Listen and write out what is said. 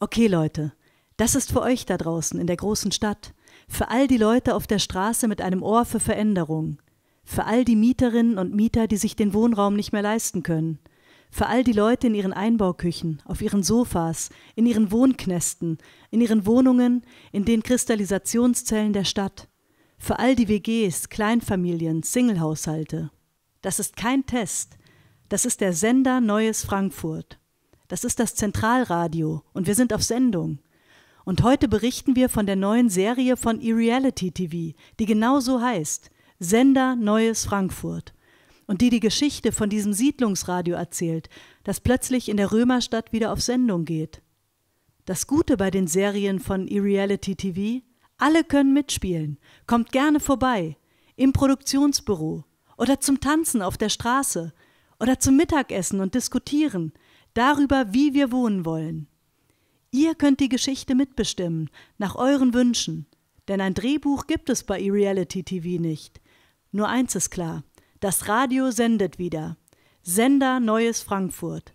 Okay Leute, das ist für euch da draußen in der großen Stadt, für all die Leute auf der Straße mit einem Ohr für Veränderung, für all die Mieterinnen und Mieter, die sich den Wohnraum nicht mehr leisten können, für all die Leute in ihren Einbauküchen, auf ihren Sofas, in ihren Wohnknästen, in ihren Wohnungen, in den Kristallisationszellen der Stadt, für all die WGs, Kleinfamilien, Singlehaushalte. Das ist kein Test, das ist der Sender Neues Frankfurt. Das ist das Zentralradio und wir sind auf Sendung. Und heute berichten wir von der neuen Serie von eReality TV, die genauso heißt: Sender Neues Frankfurt. Und die die Geschichte von diesem Siedlungsradio erzählt, das plötzlich in der Römerstadt wieder auf Sendung geht. Das Gute bei den Serien von eReality TV: alle können mitspielen. Kommt gerne vorbei. Im Produktionsbüro oder zum Tanzen auf der Straße oder zum Mittagessen und diskutieren darüber, wie wir wohnen wollen. Ihr könnt die Geschichte mitbestimmen, nach euren Wünschen. Denn ein Drehbuch gibt es bei eReality TV nicht. Nur eins ist klar: Das Radio sendet wieder. Sender Neues Frankfurt.